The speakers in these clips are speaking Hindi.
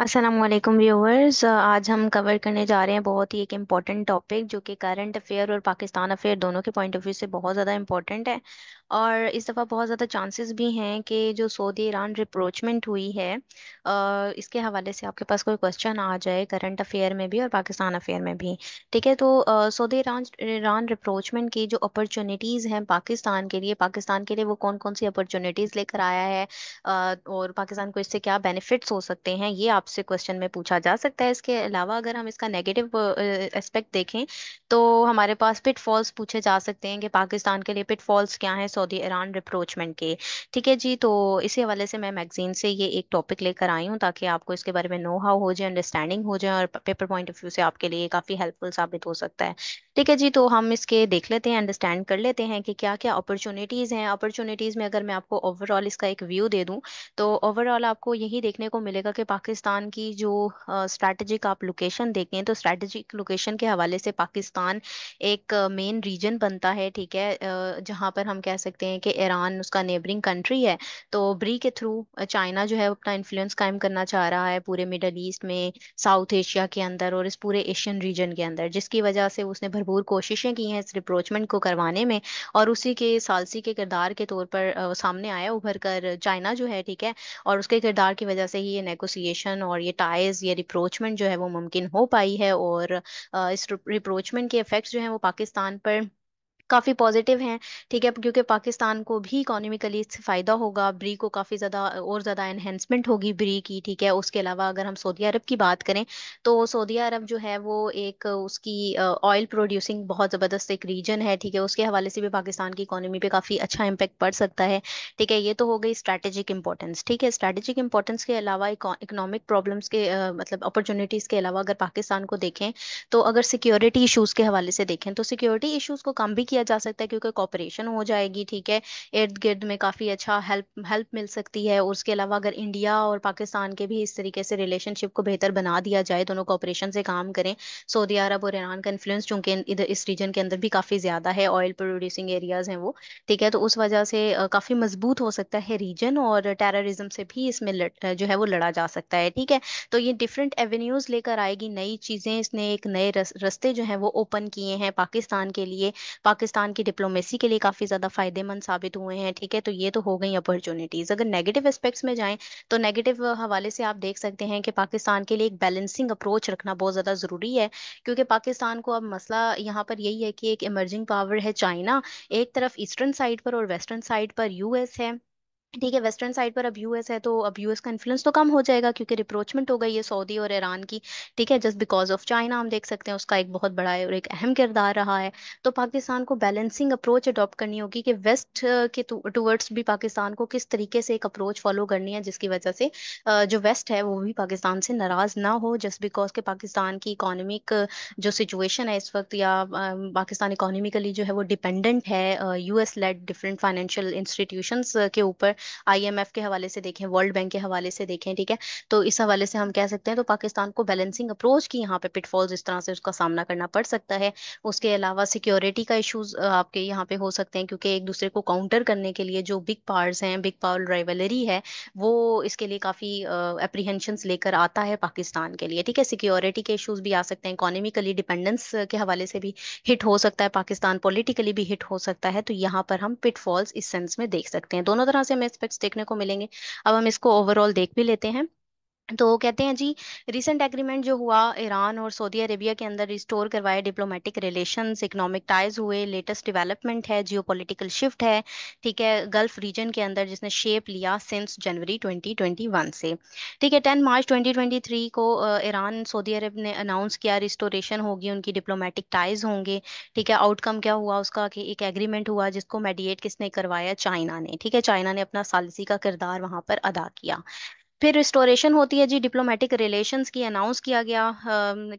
असलम व्यूअर्स आज हम कवर करने जा रहे हैं बहुत ही एक इम्पॉर्टेंट टॉपिक जो कि करंट अफेयर और पाकिस्तान अफेयर दोनों के पॉइंट ऑफ व्यू से बहुत ज़्यादा इम्पॉर्टेंट है और इस दफ़ा बहुत ज़्यादा चांसेस भी हैं कि जो सऊदी ईरान रिप्रोचमेंट हुई है इसके हवाले से आपके पास कोई क्वेश्चन आ जाए करंट अफेयर में भी और पाकिस्तान अफेयर में भी ठीक है तो सऊदी ईरान ईरान रिप्रोचमेंट की जो अपॉर्चुनिटीज़ हैं पाकिस्तान के लिए पाकिस्तान के लिए वो कौन कौन सी अपॉर्चुनिटीज़ लेकर आया है और पाकिस्तान को इससे क्या बेनिफिट्स हो सकते हैं ये आप आपसे क्वेश्चन में पूछा जा सकता है इसके अलावा अगर हम इसका नेगेटिव एस्पेक्ट देखें तो हमारे पास पिट फॉल्स पूछे जा सकते हैं कि पाकिस्तान के लिए फॉल्स क्या हैं सऊदी ईरान रिप्रोचमेंट के ठीक है जी तो इसी हवाले से मैं मैगजीन से ये एक टॉपिक लेकर आई हूँ ताकि आपको इसके बारे में नो हाउ हो जाए अंडरस्टैंडिंग हो जाए और पेपर पॉइंट ऑफ व्यू से आपके लिए काफ़ी हेल्पफुल साबित हो सकता है ठीक है जी तो हम इसके देख लेते हैं अंडरस्टैंड कर लेते हैं कि क्या क्या अपॉर्चुनिटीज़ हैं अपॉर्चुनिटीज़ में अगर मैं आपको ओवरऑल इसका एक व्यू दे दूँ तो ओवरऑल आपको यही देखने को मिलेगा कि पाकिस्तान पाकिस्तान की जो स्ट्रैटेजिक आप लोकेशन देखें तो स्ट्रैटेजिक लोकेशन के हवाले से पाकिस्तान एक मेन रीजन बनता है ठीक है जहां पर हम कह सकते हैं कि ईरान उसका नेबरिंग कंट्री है तो ब्री के थ्रू चाइना जो है अपना इन्फ्लुएंस कायम करना चाह रहा है पूरे मिडल ईस्ट में साउथ एशिया के अंदर और इस पूरे एशियन रीजन के अंदर जिसकी वजह से उसने भरपूर कोशिशें की हैं इस रिप्रोचमेंट को करवाने में और उसी के सालसी के किरदार के तौर पर सामने आया उभर कर चाइना जो है ठीक है और उसके किरदार की वजह से ही ये नेगोसिएशन और ये टाइज ये रिप्रोचमेंट जो है वो मुमकिन हो पाई है और इस रिप्रोचमेंट के इफेक्ट्स जो हैं वो पाकिस्तान पर काफ़ी पॉजिटिव हैं ठीक है क्योंकि पाकिस्तान को भी इकोनॉमिकली इससे फ़ायदा होगा ब्री को काफ़ी ज़्यादा और ज़्यादा एनहेंसमेंट होगी ब्री की ठीक है उसके अलावा अगर हम सऊदी अरब की बात करें तो सऊदी अरब जो है वो एक उसकी ऑयल प्रोड्यूसिंग बहुत ज़बरदस्त एक रीजन है ठीक है उसके हवाले से भी पाकिस्तान की इकोनॉमी पर काफ़ी अच्छा इम्पेक्ट पड़ सकता है ठीक है ये तो हो गई स्ट्रैटेजिक इंपॉर्टेंस ठीक है स्ट्रैटेजिक इंपॉर्टेंस के अलावा इकोनॉमिक प्रॉब्लम्स के मतलब अपॉर्चुनिटीज़ के अलावा अगर पाकिस्तान को देखें तो अगर सिक्योरिटी इशूज़ के हवाले से देखें तो सिक्योरिटी इशूज़ को कम भी किया किया जा सकता है क्योंकि कॉपरेशन हो जाएगी ठीक है इर्द गिर्द में काफ़ी अच्छा हेल्प हेल्प मिल सकती है और उसके अलावा अगर इंडिया और पाकिस्तान के भी इस तरीके से रिलेशनशिप को बेहतर बना दिया जाए दोनों कॉपरेशन से काम करें सऊदी अरब और ईरान का इन्फ्लुएंस चूंकि इधर इस रीजन के अंदर भी काफ़ी ज़्यादा है ऑयल प्रोड्यूसिंग एरियाज़ हैं वो ठीक है तो उस वजह से काफ़ी मजबूत हो सकता है रीजन और टेररिज्म से भी इसमें जो है वो लड़ा जा सकता है ठीक है तो ये डिफरेंट एवेन्यूज़ लेकर आएगी नई चीज़ें इसने एक नए रस्ते जो है वो ओपन किए हैं पाकिस्तान के लिए पाकिस्तान पाकिस्तान की डिप्लोमेसी के लिए काफ़ी ज़्यादा फायदेमंद साबित हुए हैं ठीक है तो ये तो हो गई अपॉर्चुनिटीज़ अगर नेगेटिव एस्पेक्ट्स में जाएं तो नेगेटिव हवाले से आप देख सकते हैं कि पाकिस्तान के लिए एक बैलेंसिंग अप्रोच रखना बहुत ज़्यादा ज़रूरी है क्योंकि पाकिस्तान को अब मसला यहाँ पर यही है कि एक इमर्जिंग पावर है चाइना एक तरफ ईस्टर्न साइड पर और वेस्टर्न साइड पर यूएस है ठीक है वेस्टर्न साइड पर अब यूएस है तो अब यूएस का इन्फ्लुएंस तो कम हो जाएगा क्योंकि रिप्रोचमेंट हो गई है सऊदी और ईरान की ठीक है जस्ट बिकॉज ऑफ चाइना हम देख सकते हैं उसका एक बहुत बड़ा और एक अहम किरदार रहा है तो पाकिस्तान को बैलेंसिंग अप्रोच अडॉप्ट करनी होगी कि वेस्ट के टूवर्ड्स भी पाकिस्तान को किस तरीके से एक अप्रोच फॉलो करनी है जिसकी वजह से जो वेस्ट है वो भी पाकिस्तान से नाराज ना हो जस्ट बिकॉज के पाकिस्तान की इकोनॉमिक जो सिचुएशन है इस वक्त या पाकिस्तान इकोनॉमिकली जो है वो डिपेंडेंट है US led different financial institution के ऊपर आईएमएफ के हवाले से देखें वर्ल्ड बैंक के हवाले से देखें ठीक है तो इस हवाले से हम कह सकते हैं तो पाकिस्तान को बैलेंसिंग अप्रोच की यहाँ पे पिटफॉल्स इस तरह से उसका सामना करना पड़ सकता है उसके अलावा सिक्योरिटी का इशूज आपके यहाँ पे हो सकते हैं क्योंकि एक दूसरे को काउंटर करने के लिए जो बिग पावर्स हैं बिग पावर ड्राइवलरी है वो इसके लिए काफ़ी अप्रीहेंशन लेकर आता है पाकिस्तान के लिए ठीक है सिक्योरिटी के इशूज भी आ सकते हैं इकोनॉमिकली डिपेंडेंस के हवाले से भी हिट हो सकता है पाकिस्तान पॉलिटिकली भी हिट हो सकता है तो यहाँ पर हम पिटफॉल्स इस सेंस में देख सकते हैं दोनों तरह से हमें एस्पेक्ट्स देखने को मिलेंगे अब हम इसको ओवरऑल देख भी लेते हैं तो कहते हैं जी रिसेंट एग्रीमेंट जो हुआ ईरान और सऊदी अरेबिया के अंदर रिस्टोर करवाए डिप्लोमेटिक रिलेशन इकोनॉमिक टाइज हुए लेटेस्ट डेवलपमेंट है जियो शिफ्ट है ठीक है गल्फ रीजन के अंदर जिसने शेप लिया सिंस जनवरी 2021 से ठीक है 10 मार्च 2023 को ईरान सऊदी अरब ने अनाउंस किया रिस्टोरेशन होगी उनकी डिप्लोमेटिक टाइज होंगे ठीक है आउटकम क्या हुआ उसका कि एक एग्रीमेंट हुआ जिसको मेडिएट किसने करवाया चाइना ने ठीक है चाइना ने अपना सालसी का किरदार वहां पर अदा किया फिर रिस्टोरेशन होती है जी डिप्लोमेटिक रिलेशंस की अनाउंस किया गया आ,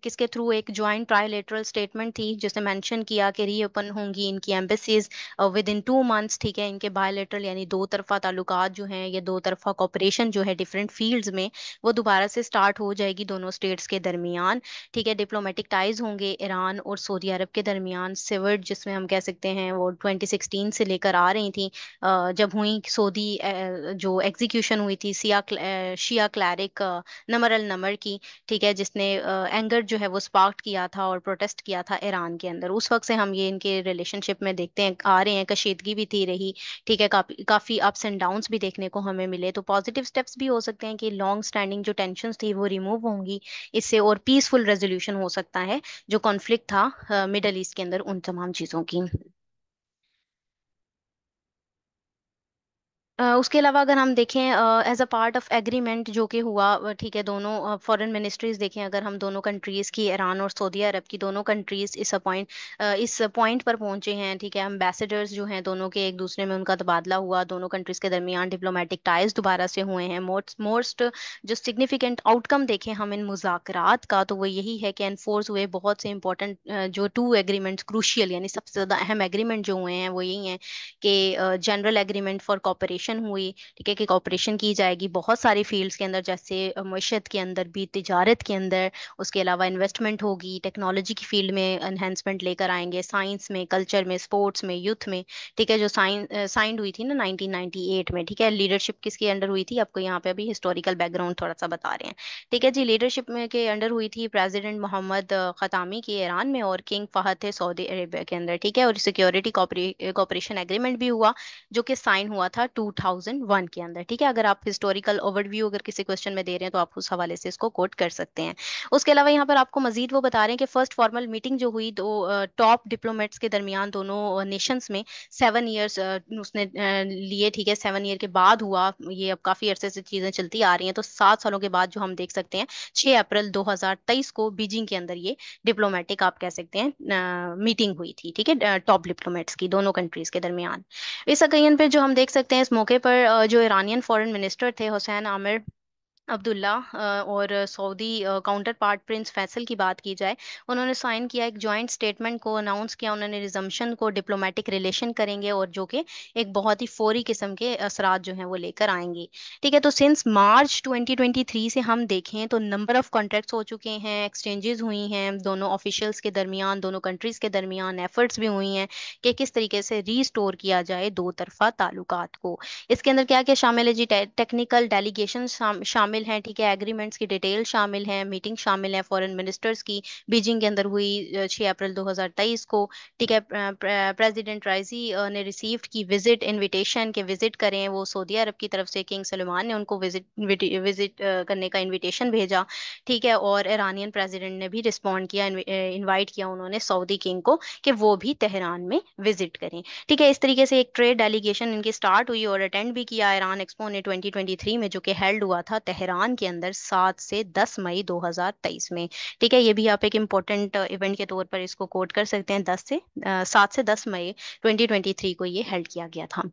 किसके थ्रू एक ज्वाइंट ट्राइलेटरल स्टेटमेंट थी जिसने मेंशन किया कि रीओपन होंगी इनकी embassies within two months ठीक है इनके बायोलेटरल यानी दो तरफा ताल्लुकात जो हैं या दो तरफा कॉपरेशन जो है डिफरेंट फील्ड्स में वो दोबारा से स्टार्ट हो जाएगी दोनों स्टेट्स के दरमियान ठीक है डिप्लोमेटिक टाइज होंगे ईरान और सऊदी अरब के दरमियान सिवर्ड जिसमें हम कह सकते हैं वो ट्वेंटी से लेकर आ रही थी जब हुई सऊदी जो एग्जीक्यूशन हुई थी सिया शिया क्लैरिक नमर अल नमर की ठीक है जिसने एंगर uh, जो है वो स्पार्क किया था और प्रोटेस्ट किया था ईरान के अंदर उस वक्त से हम ये इनके रिलेशनशिप में देखते हैं आ रहे हैं कशीदगी भी थी रही ठीक है काफ़ी काफ़ी अप्स एंड डाउन्स भी देखने को हमें मिले तो पॉजिटिव स्टेप्स भी हो सकते हैं कि लॉन्ग स्टैंडिंग जो टेंशन थी वो रिमूव होंगी इससे और पीसफुल रेजोल्यूशन हो सकता है जो कॉन्फ्लिक्ट था मिडल uh, ईस्ट के अंदर उन तमाम चीज़ों की उसके अलावा अगर हम देखें as a part of agreement जो कि हुआ ठीक है दोनों फॉरेन मिनिस्ट्रीज देखें अगर हम दोनों कंट्रीज़ की ईरान और सऊदी अरब की दोनों कंट्रीज़ इस अपॉइंट इस पॉइंट पर पहुंचे हैं ठीक है एम्बेसडर्स जो हैं दोनों के एक दूसरे में उनका तबादला हुआ दोनों कंट्रीज़ के दरमियान डिप्लोमेटिक टाइज दोबारा से हुए हैं मोस्ट मोस्ट जो सिग्निफिकेंट आउटकम देखें हम इन मुजाकर का तो वो यही है कि एनफोर्स हुए बहुत से इंपॉर्टेंट जो टू एग्रीमेंट्स क्रूशियल यानी सबसे ज़्यादा अहम एग्रीमेंट जो हुए हैं वो यही हैं कि general agreement for cooperation construction हुई ठीक है कि कॉपरेशन की जाएगी बहुत सारे फील्ड्स के अंदर जैसे मशत के अंदर भी तजारत के अंदर उसके अलावा इन्वेस्टमेंट होगी टेक्नोलॉजी की फील्ड में इन्हेंसमेंट लेकर आएंगे साइंस में कल्चर में स्पोर्ट्स में यूथ में ठीक है जो साइन साइंड हुई थी ना नाइनटीन में ठीक है लीडरशिप किसके अंडर हुई थी आपको यहाँ पे अभी हिस्टोरिकल बैकग्राउंड थोड़ा सा बता रहे हैं ठीक है जी लीडरशिप में के अंडर हुई थी प्रेजिडेंट मोहम्मद खतामी की ईरान में और किंग फहत है सऊदी अरेबिया के अंदर ठीक है और सिक्योरिटी कॉपरेशन एग्रीमेंट भी हुआ जो कि साइन हुआ था टू 2001 के अंदर ठीक है अगर आप हिस्टोरिकल ओवरव्यू अगर किसी क्वेश्चन में दे रहे हैं तो आप उस हवाले से इसको कोट कर सकते हैं उसके अलावा यहाँ पर आपको मजीद वो बता रहे हैं कि फर्स्ट फॉर्मल मीटिंग जो हुई दो टॉप डिप्लोमेट्स के दरमियान दोनों नेशंस में सेवन ईयर्स उसने लिए ठीक है सेवन ईयर के बाद हुआ ये अब काफ़ी अरसे से चीज़ें चलती आ रही हैं तो सात सालों के बाद जो हम देख सकते हैं छह अप्रैल दो को बीजिंग के अंदर ये डिप्लोमेटिक आप कह सकते हैं मीटिंग हुई थी ठीक है टॉप डिप्लोमेट्स की दोनों कंट्रीज के दरमियान इस अकेजन पे जो हम देख सकते हैं इस मौके पर जो ईरानियन फॉरेन मिनिस्टर थे हुसैन आमिर अब्दुल्ला और Saudi counterpart prince Faisal की बात की जाए उन्होंने साइन किया एक जॉइंट स्टेटमेंट को अनाउंस किया उन्होंने रिजम्पशन को डिप्लोमेटिक रिलेशन करेंगे और जो कि एक बहुत ही फौरी किस्म के असरात जो हैं वो लेकर आएंगे ठीक है तो सिंस मार्च 2023 से हम देखें तो नंबर ऑफ कॉन्ट्रैक्ट्स हो चुके हैं एक्सचेंजेस हुई हैं दोनों ऑफिशियल्स के दरमियान दोनों कंट्रीज़ के दरमियान एफर्ट्स भी हुई हैं कि किस तरीके से रीस्टोर किया जाए दो तरफा ताल्लुकात को इसके अंदर क्या क्या शामिल है जी टेक्निकल डेलीगेशन शामिल शामिल हैं ठीक है एग्रीमेंट्स की डिटेल शामिल हैं मीटिंग शामिल है फॉरेन मिनिस्टर्स की बीजिंग के अंदर हुई 6 अप्रैल 2023 को ठीक है प्रेसिडेंट राइजी ने रिसीव की विजिट इनविटेशन के विजिट करें वो सऊदी अरब की तरफ से किंग सलमान ने उनको विजिट विजिट करने का इन्विटेशन भेजा ठीक है और ईरानियन प्रेसिडेंट ने भी रिस्पॉन्ड किया इनवाइट किया उन्होंने सऊदी किंग को कि वो भी तेहरान में विजिट करें ठीक है इस तरीके से एक ट्रेड डेलीगेशन इनकी स्टार्ट हुई और अटेंड भी किया ईरान एक्सपो ने 2023 में जो कि हेल्ड हुआ था तेहरान तेहरान के अंदर सात से दस मई दो हजार तेईस में ठीक है ये भी आप एक इम्पोर्टेंट इवेंट uh, के तौर पर इसको कोट कर सकते हैं दस से uh, सात से दस मई ट्वेंटी ट्वेंटी थ्री को ये हेल्ड किया गया था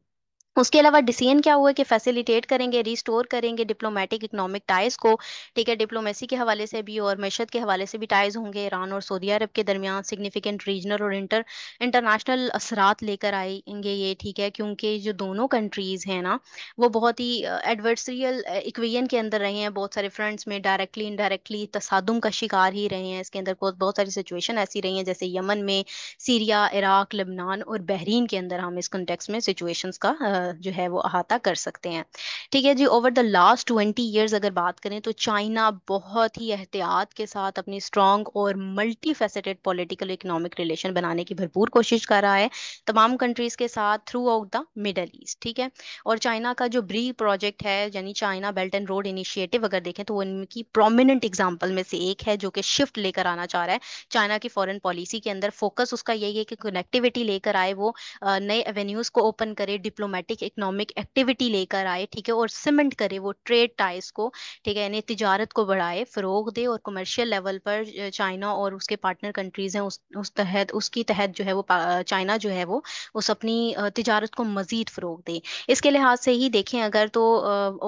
उसके अलावा डिसीजन क्या हुआ कि फैसिलिटेट करेंगे रिस्टोर करेंगे डिप्लोमेटिक इकोनॉमिक टाइज को ठीक है डिप्लोमेसी के हवाले से भी और मैशत के हवाले से भी टाइज होंगे ईरान और सऊदी अरब के दरमियान सिग्निफिकेंट रीजनल और इंटर इंटरनेशनल असरात लेकर आएंगे ये ठीक है क्योंकि जो दोनों कंट्रीज़ हैं ना वो बहुत ही एडवर्सरियल इक्वेजन के अंदर रहे हैं बहुत सारे फ्रंट्स में डायरेक्टली इनडायरेक्टली तसादम का शिकार ही रहे हैं इसके अंदर बहुत बहुत सारी सिचुएशन ऐसी रही हैं जैसे यमन में सीरिया इराक लबनान और बहरीन के अंदर हम इस कंटेक्स में सिचुएशन का जो है वो अहाता कर सकते हैं ठीक है जी over the last twenty years अगर बात करें तो चाइना बहुत ही एहतियात के साथ अपनी स्ट्रॉन्ग और multi faceted political economic relation बनाने की भरपूर कोशिश कर रहा है तमाम कंट्रीज के साथ throughout the middle east ठीक है और चाइना का जो ब्री प्रोजेक्ट है यानी China belt and road initiative अगर देखें तो वो इनकी प्रोमिनेंट एग्जाम्पल में से एक है जो कि शिफ्ट लेकर आना चाह रहा है चाइना की फॉरन पॉलिसी के अंदर फोकस उसका यही है कि कनेक्टिविटी लेकर आए वो नए एवेन्यूज को ओपन करे डिप्लोमेटिक डोमेस्टिक इकोनॉमिक एक्टिविटी लेकर आए ठीक है और सीमेंट करे वो ट्रेड टाइज को ठीक है यानी तजारत को बढ़ाए फ़रोग दे और कमर्शियल लेवल पर चाइना और उसके पार्टनर कंट्रीज़ हैं उस उस तहत उसकी तहत जो है वो चाइना जो है वो उस अपनी तजारत को मज़ीद फ़रोग दे इसके लिहाज से ही देखें अगर तो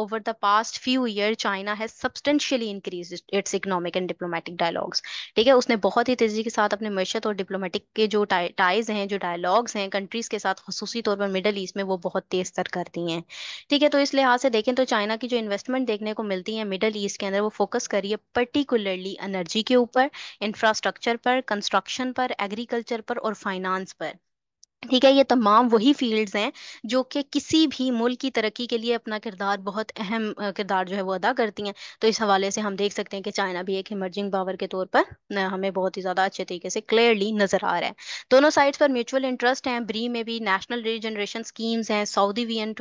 over the past few year China has substantially increase its economic and diplomatic dialogues ठीक है उसने बहुत ही तेज़ी के साथ अपने मैशत और डिप्लोमेटिक के जो टाइज हैं जो डायलॉग्स हैं कंट्रीज़ के साथ खसूसी तौर पर मिडल ईस्ट में वो बहुत तेज तर करती हैं ठीक है तो इस लिहाज से देखें तो चाइना की जो इन्वेस्टमेंट देखने को मिलती है मिडल ईस्ट के अंदर वो फोकस करिए पर्टिकुलरली एनर्जी के ऊपर इंफ्रास्ट्रक्चर पर कंस्ट्रक्शन पर एग्रीकल्चर पर और फाइनेंस पर ठीक है ये तमाम वही फील्ड्स हैं जो कि किसी भी मुल्क की तरक्की के लिए अपना किरदार बहुत अहम किरदार जो है वो अदा करती हैं तो इस हवाले से हम देख सकते हैं कि चाइना भी एक इमर्जिंग पावर के तौर पर हमें बहुत ही ज़्यादा अच्छे तरीके से क्लियरली नज़र आ रहा है दोनों साइड्स पर म्यूचुअल इंटरेस्ट हैं ब्री में भी नेशनल रीजनरेशन स्कीम्स हैं सऊदी वी एन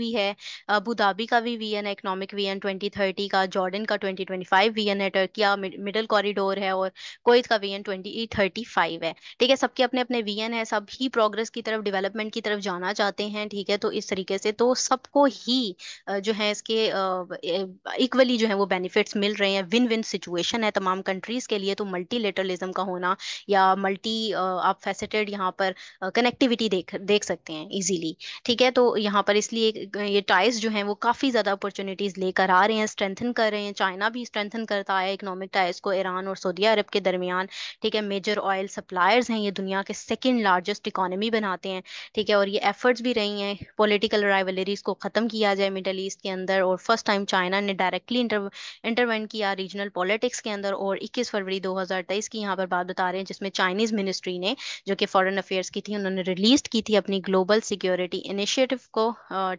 भी है अबू धाबी का भी vision economic vision twenty का जॉर्डन का ट्वेंटी ट्वेंटी है टर्किया मिडल कॉरिडोर है और कोइ का वी एन है ठीक है सबके अपने अपने वी है सब ही प्रोग्रेस की तरफ डेवलपमेंट की तरफ जाना चाहते हैं ठीक है तो इस तरीके से तो सबको ही जो है इसके इक्वली जो है वो बेनिफिट्स मिल रहे हैं विन विन सिचुएशन है तमाम कंट्रीज के लिए तो मल्टी लेटरलिज्म का होना या मल्टी आप फैसेटेड यहाँ पर कनेक्टिविटी देख देख सकते हैं ईजिली ठीक है तो यहाँ पर इसलिए ये टाइज जो है वो काफ़ी ज़्यादा अपॉर्चुनिटीज़ लेकर आ रहे हैं स्ट्रेंथन कर रहे हैं चाइना भी स्ट्रेंथन करता है इकोनॉमिक टाइज को ईरान और सऊदी अरब के दरमियान ठीक है मेजर ऑयल सप्लायर्स हैं ये दुनिया के सेकेंड लार्जेस्ट इकोनॉमी इकोनॉमी बनाते हैं ठीक है और ये एफर्ट्स भी रही हैं पॉलिटिकल राइवलरीज को ख़त्म किया जाए मिडल ईस्ट के अंदर और फर्स्ट टाइम चाइना ने डायरेक्टली इंटरवेंट किया रीजनल पॉलिटिक्स के अंदर और 21 फरवरी 2023 की यहाँ पर बात बता रहे हैं जिसमें चाइनीज़ मिनिस्ट्री ने जो कि फॉरन अफेयर्स की थी उन्होंने रिलीज की थी अपनी ग्लोबल सिक्योरिटी इनिशियटिव को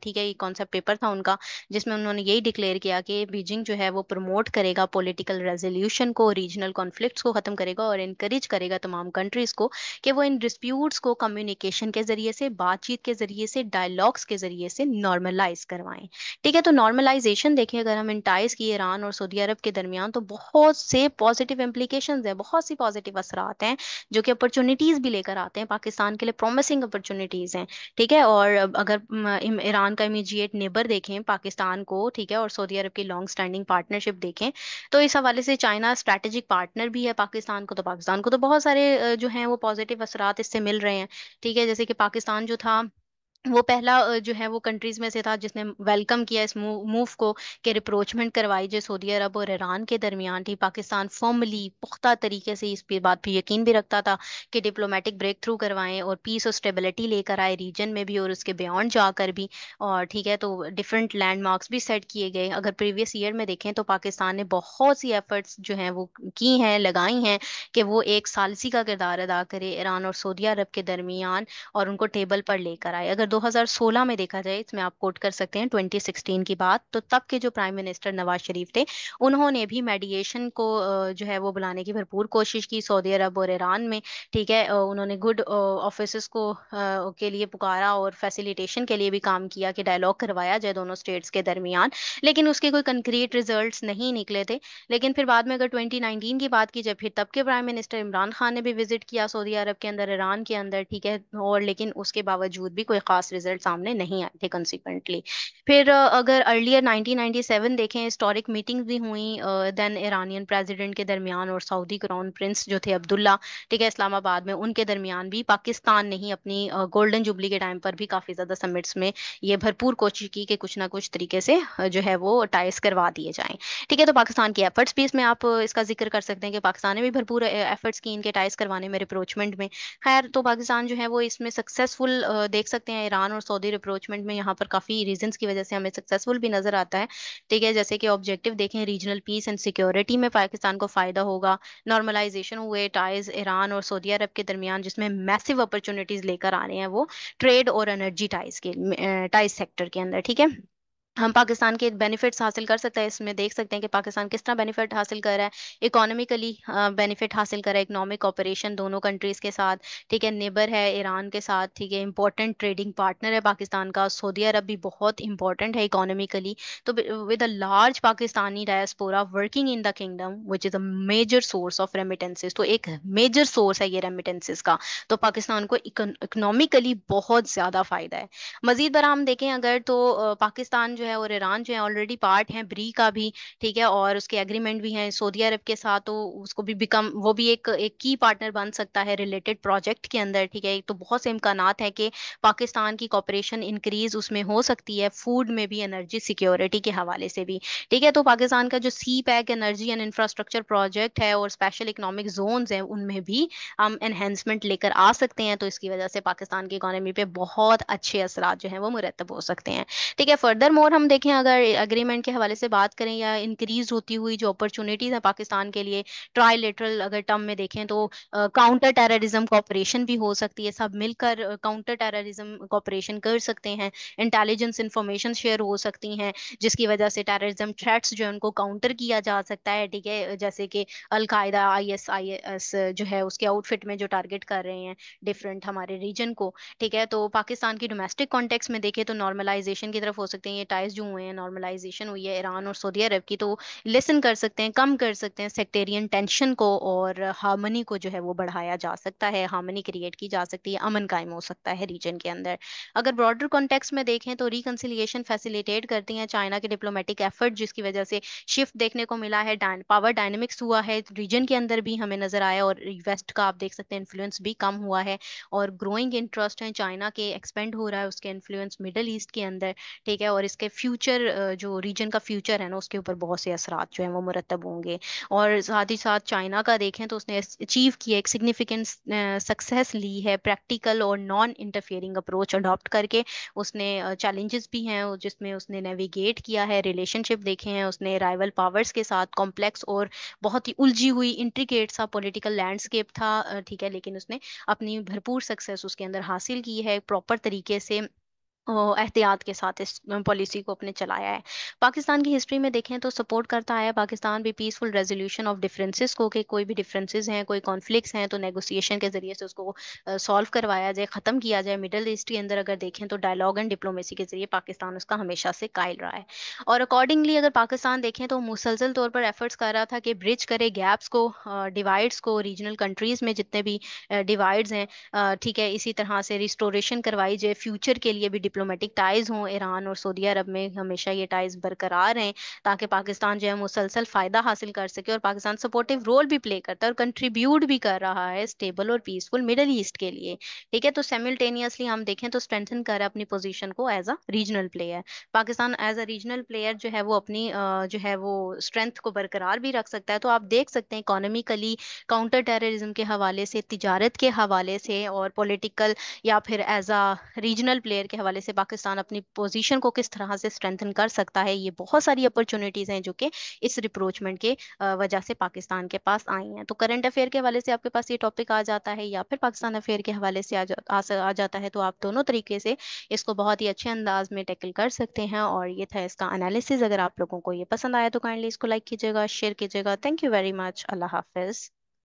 ठीक है ये कॉन्सेप्ट पेपर था उनका जिसमें उन्होंने यही डिक्लेयर किया कि बीजिंग जो है वो प्रमोट करेगा पॉलिटिकल रेजोल्यूशन को रीजनल कॉन्फ्लिक्ट्स को ख़त्म करेगा और इनक्रेज करेगा तमाम कंट्रीज़ को कि वो इन डिस्प्यूट्स को कम्यू कम्युनिकेशन के ज़रिए से बातचीत के ज़रिए से डायलॉग्स के ज़रिए से नॉर्मलाइज करवाएं ठीक है तो नॉर्मलाइजेशन देखें अगर हम इन टाइज की ईरान और सऊदी अरब के दरमियान तो बहुत से पॉजिटिव इम्प्लीकेशन है बहुत सी पॉजिटिव असरात हैं जो कि अपॉर्चुनिटीज़ भी लेकर आते हैं पाकिस्तान के लिए प्रोमिसिंग अपॉर्चुनिटीज़ हैं ठीक है और अगर ईरान का इमीजिएट नेबर देखें पाकिस्तान को ठीक है और सऊदी अरब की लॉन्ग स्टैंडिंग पार्टनरशिप देखें तो इस हवाले से चाइना स्ट्रेटेजिक पार्टनर भी है पाकिस्तान को तो पाकिस्तान को तो बहुत सारे जो हैं वो पॉजिटिव असरात इससे मिल रहे हैं ठीक है जैसे कि पाकिस्तान जो था वो पहला जो है वो कंट्रीज में से था जिसने वेलकम किया इस मूव को कि रिप्रोचमेंट करवाई जो सऊदी अरब और ईरान के दरमियान थी पाकिस्तान फॉर्मली पुख्ता तरीके से इस बात पर यकीन भी रखता था कि डिप्लोमेटिक ब्रेक थ्रू करवाएं और पीस और स्टेबिलिटी लेकर आए रीजन में भी और उसके बियॉन्ड जाकर भी और ठीक है तो डिफरेंट लैंडमार्क्स भी सेट किए गए अगर प्रीवियस ईयर में देखें तो पाकिस्तान ने बहुत सी एफर्ट्स जो हैं वो की हैं लगाई हैं कि वो एक सालसी का किरदार अदा करे ईरान और सऊदी अरब के दरमियान और उनको टेबल पर लेकर आए अगर 2016 में देखा जाए इसमें आप कोट कर सकते हैं 2016 की बात तो तब के जो प्राइम मिनिस्टर नवाज शरीफ थे उन्होंने भी मेडिएशन को जो है वो बुलाने की भरपूर कोशिश की सऊदी अरब और ईरान में ठीक है उन्होंने गुड ऑफिस को के लिए पुकारा और फैसिलिटेशन के लिए भी काम किया कि डायलॉग करवाया जाए दोनों स्टेट्स के दरमियान लेकिन उसके कोई कंक्रीट रिजल्ट नहीं निकले थे लेकिन फिर बाद में अगर ट्वेंटी की बात की जाए फिर तब के प्राइम मिनिस्टर इमरान खान ने भी विजिट किया सऊदी अरब के अंदर ईरान के अंदर ठीक है और लेकिन उसके बावजूद भी कोई खास खास रिजल्ट सामने नहीं आए थे कंसिक्वेंटली फिर अगर अर्लियर 1997 देखें हिस्टोरिक मीटिंग भी हुई देन ईरानियन प्रेसिडेंट के दरमियान और सऊदी क्राउन प्रिंस जो थे अब्दुल्ला ठीक है इस्लामाबाद में उनके दरमियान भी पाकिस्तान ने ही अपनी गोल्डन जुबली के टाइम पर भी काफ़ी ज़्यादा समिट्स में ये भरपूर कोशिश की कि कुछ ना कुछ तरीके से जो है वो टाइस करवा दिए जाए ठीक है तो पाकिस्तान की एफर्ट्स भी इसमें आप इसका जिक्र कर सकते हैं कि पाकिस्तान ने भी भरपूर एफर्ट्स की इनके टाइस करवाने में रिप्रोचमेंट में खैर तो पाकिस्तान जो है वो इसमें सक्सेसफुल देख सकते हैं ईरान और सऊदी रिप्रोचमेंट में यहाँ पर काफ़ी रीजन की वजह से हमें सक्सेसफुल भी नजर आता है ठीक है जैसे कि ऑब्जेक्टिव देखें रीजनल पीस एंड सिक्योरिटी में पाकिस्तान को फ़ायदा होगा नॉर्मलाइजेशन हुए टाइज ईरान और सऊदी अरब के दरमियान जिसमें मैसिव अपॉर्चुनिटीज़ लेकर आ रहे हैं वो ट्रेड और एनर्जी टाइज के टाइज सेक्टर के अंदर ठीक है हम पाकिस्तान के बेनिफिट्स हासिल कर सकते हैं इसमें देख सकते हैं कि पाकिस्तान किस तरह बेनिफिट हासिल कर रहा है इकोनॉमिकली बेनिफिट हासिल कर रहा है इकोनॉमिक ऑपरेशन दोनों कंट्रीज़ के साथ ठीक है नेबर है ईरान के साथ ठीक है इंपॉर्टेंट ट्रेडिंग पार्टनर है पाकिस्तान का सऊदी अरब भी बहुत इंपॉर्टेंट है इकोनॉमिकली तो with a large Pakistani diaspora working in the kingdom which is a major source of remittances तो एक मेजर सोर्स है ये रेमिटेंसेज का तो पाकिस्तान को इकोनॉमिकली बहुत ज़्यादा फ़ायदा है मजीद बार हम देखें अगर तो पाकिस्तान जो है और ईरान जो है ऑलरेडी पार्ट है ब्री का भी ठीक है और उसके एग्रीमेंट भी हैं सऊदी अरब के साथ तो उसको भी बिकम वो भी एक एक की पार्टनर बन सकता है रिलेटेड प्रोजेक्ट के अंदर ठीक है तो बहुत से इम्कान है कि पाकिस्तान की कॉपरेशन इंक्रीज उसमें हो सकती है फूड में भी एनर्जी सिक्योरिटी के हवाले से भी ठीक है तो पाकिस्तान का जो CPEC energy and infrastructure project है और स्पेशल इकोनॉमिक जोन है उनमें भी हम एनहेंसमेंट लेकर आ सकते हैं तो इसकी वजह से पाकिस्तान की इकोनॉमी पे बहुत अच्छे असरा जो है वो मुरतब हो सकते हैं ठीक है फर्दर मोर और हम देखें अगर एग्रीमेंट के हवाले से बात करें या इंक्रीज होती हुई जो अपॉर्चुनिटीज़ है पाकिस्तान के लिए ट्राईलेटरल अगर टर्म में देखें तो काउंटर टेररिज्म कॉपरेशन भी हो सकती है सब मिलकर काउंटर टेररिज्म कॉपरेशन कर सकते हैं इंटेलिजेंस इंफॉर्मेशन शेयर हो सकती हैं जिसकी वजह से टेररिज्म थ्रेट्स जो है उनको काउंटर किया जा सकता है ठीक है जैसे कि al Qaeda I S I S जो है उसके आउटफिट में जो टारगेट कर रहे हैं डिफरेंट हमारे रीजन को ठीक है तो पाकिस्तान की डोमेस्टिक कॉन्टेक्स में देखें तो नॉर्मलाइजेशन की तरफ हो सकते हैं ये राइज जो हुए हैं नॉर्मलाइजेशन हुई है ईरान और सऊदी अरब की तो लेसन कर सकते हैं कम कर सकते हैं सेक्टेरियन टेंशन को और हार्मनी को जो है वो बढ़ाया जा सकता है हार्मनी क्रिएट की जा सकती है अमन कायम हो सकता है रीजन के अंदर अगर ब्रॉडर कॉन्टेक्स में देखें तो रिकनसिलियेशन फैसिलिटेट करती हैं चाइना के डिप्लोमेटिक एफर्ट जिसकी वजह से शिफ्ट देखने को मिला है पावर डायनेमिक्स हुआ है रीजन के अंदर भी हमें नजर आया और वेस्ट का आप देख सकते हैं इन्फ्लुएंस भी कम हुआ है और ग्रोइंग इंटरेस्ट है चाइना के एक्सपेंड हो रहा है उसके इन्फ्लुएंस मिडल ईस्ट के अंदर ठीक है और इसके फ्यूचर जो रीजन का फ्यूचर है ना उसके ऊपर बहुत से असर जो है वो मुरतब होंगे और साथ ही साथ चाइना का देखें तो उसने अचीव किया एक सिग्निफिकेंट सक्सेस ली है प्रैक्टिकल और नॉन इंटरफेयरिंग अप्रोच अडॉप्ट करके उसने चैलेंजेस भी हैं जिसमें उसने नेविगेट किया है रिलेशनशिप देखे हैं उसने राइवल पावर्स के साथ कॉम्प्लेक्स और बहुत ही उलझी हुई इंट्रीगेट सा पोलिटिकल लैंडस्केप था ठीक है लेकिन उसने अपनी भरपूर सक्सेस उसके अंदर हासिल की है प्रॉपर तरीके से एहतियात के साथ इस पॉलिसी को अपने चलाया है पाकिस्तान की हिस्ट्री में देखें तो सपोर्ट करता आया पाकिस्तान भी पीसफुल रेजोल्यूशन ऑफ डिफरेंसेस को कि कोई भी डिफरेंसेस हैं कोई कॉन्फ्लिक्ट्स हैं तो नेगोशिएशन के ज़रिए से उसको सॉल्व करवाया जाए ख़त्म किया जाए मिडल ईस्ट के अंदर अगर देखें तो डायलॉग एंड डिप्लोमेसी के ज़रिए पाकिस्तान उसका हमेशा से कायल रहा है और अकॉर्डिंगली अगर पाकिस्तान देखें तो मुसलसल तौर पर एफर्ट्स कर रहा था कि ब्रिज करे गैप्स को डिवाइड्स को रीजनल कंट्रीज़ में जितने भी डिवाइड्स हैं ठीक है इसी तरह से रिस्टोरेशन करवाई जाए फ्यूचर के लिए भी डिप्लोमेटिक टाइज हों ईरान और सऊदी अरब में हमेशा ये टाइज बरकरार हैं ताकि पाकिस्तान जो है मुसलसल फ़ायदा हासिल कर सके और पाकिस्तान सपोर्टिव रोल भी प्ले करता है और कंट्रीब्यूट भी कर रहा है स्टेबल और पीसफुल मिडल ईस्ट के लिए ठीक है तो सेमिल्टेनियसली हम देखें तो स्ट्रेंथन कर अपनी पोजिशन को as a regional player Pakistan as a regional player जो है वो अपनी जो है वो स्ट्रेंथ को बरकरार भी रख सकता है तो आप देख सकते हैं इकोनॉमिकली काउंटर टेररिज्म के हवाले से तजारत के हवाले से और पोलिटिकल या फिर एज अ रीजनल प्लेयर के हवाले हवाले से पाकिस्तान अपनी पोजीशन को किस तरह से स्ट्रेंथन कर सकता है ये बहुत सारी अपॉर्चुनिटीज़ हैं जो कि इस रिप्रोचमेंट के वजह से पाकिस्तान के पास आई हैं तो करंट अफेयर के हवाले से आपके पास ये टॉपिक आ जाता है या फिर पाकिस्तान अफेयर के हवाले से आ, जा, आ, आ जाता है तो आप दोनों तरीके से इसको बहुत ही अच्छे अंदाज में टैकल कर सकते हैं और ये था इसका अनालिसिस अगर आप लोगों को ये पसंद आया तो काइंडली इसको लाइक कीजिएगा शेयर कीजिएगा थैंक यू वेरी मच अल्लाह हाफिज़